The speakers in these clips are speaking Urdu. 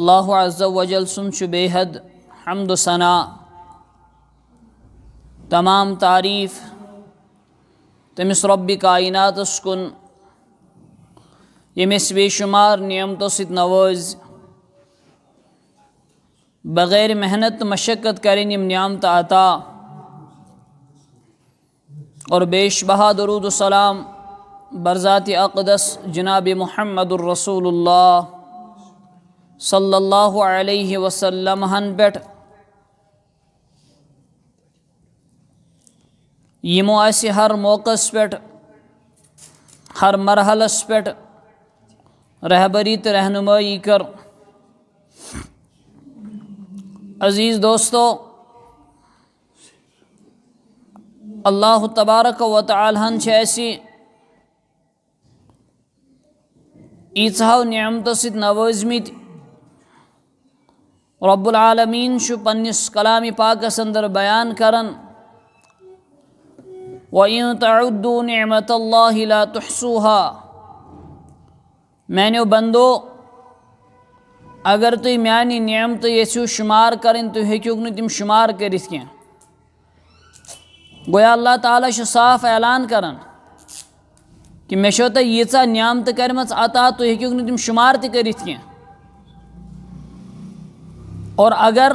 اللہ عز و جل عض بے حد حمد و ثنا تمام تعریف تمس رب کائنات اسکن یمس بے شمار نعمتو ست نوز بغیر محنت مشقت کریں یم نعمت عطا اور بیش بہا درود و سلام برذات اقدس جناب محمد الرسول اللہ صلی اللہ علیہ وسلم ہن یمو اس ہر موقع ہر مرحلس رہبری تو رہنمائی کر عزیز دوستو اللہ تبارک و تبارک ایسی ایت نعمت ستى نواز مت رب العالمین شو پنس کلام پاک سندر بیان کرن وَإِن تَعُدُّوا نِعْمَةَ اللَّهِ لَا تُحْسُوهَا میں نے بندو اگر تو میانی نعم تو یسیو شمار کرن تو ہی کیوں تم شمار کر اس کیا گویا اللہ تعالیٰ شو صاف اعلان کرن کہ میں شو تا یہ سا نعم تو کرمت آتا تو ہی کیوں تم شمار تی کر اس کیا اور اگر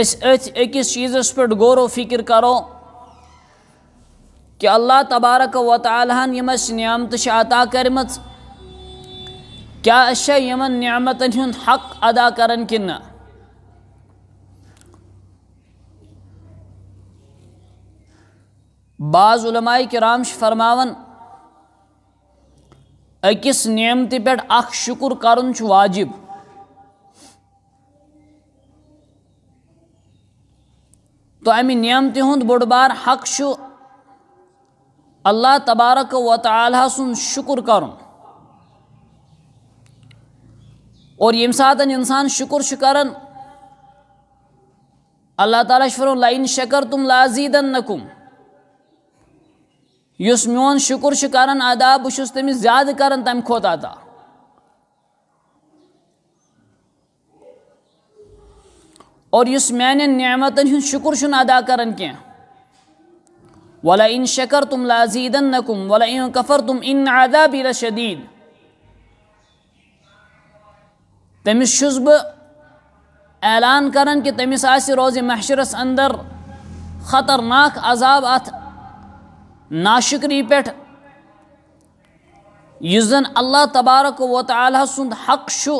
اس چیز چیزس پر غور و فکر کرو کہ اللہ تبارک و تعالیم اِس نعمتہ عطا کیا كیا یمن نعمتن ہند حق ادا کر کہ بعظ علمائے کرام فرما نعمت نعمتہ اخ شکر کرن چھ واجب تو امی نعمتی ہند بوڑ بار حق شو اللہ تبارک و تعالی سن شکر اور ساتن انسان شکر شکرن اللہ تعالیٰ شفر لائن شکر تم یس میون شکر شکرن ادا بہس تمس زیادہ کرن تم کھوتا تھا اور اس میانہ نعمتن شکر شن ادا کرن ولا ان شکر تم ولا ان کفر تم ان انداب رشدید تمس اعلان کرن کہ تمس روز محشرس اندر خطرناک عذاب ات ناشکری اللہ تبارک و تعالی سند حق شو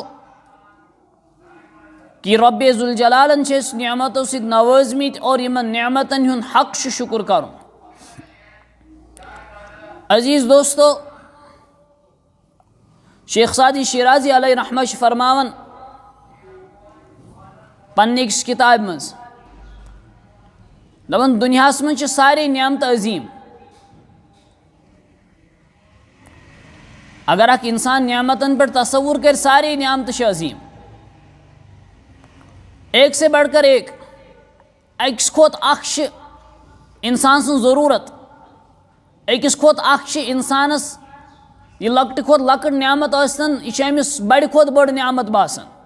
کہ رب اس الجلالن سے نعمتو ست نوازمت اور نعمتن حق شکر کروں عزیز دوستو شیخ سادی شیرازی علیہ رحمہ ش کتاب منز مز دنیا سمن سے سارے نعمت عظیم اگر اک انسان نعمتن پر تصور کر سارے نعمت سے عظیم ایک سے بڑھ کر ایک ایک کھوت اخش انسان سن ضرورت اکس کھوت اخش انسانس یہ لکٹ کھوت لکٹ نعمت آسن یہ امس بڑ کھوت بڑ نعمت باسان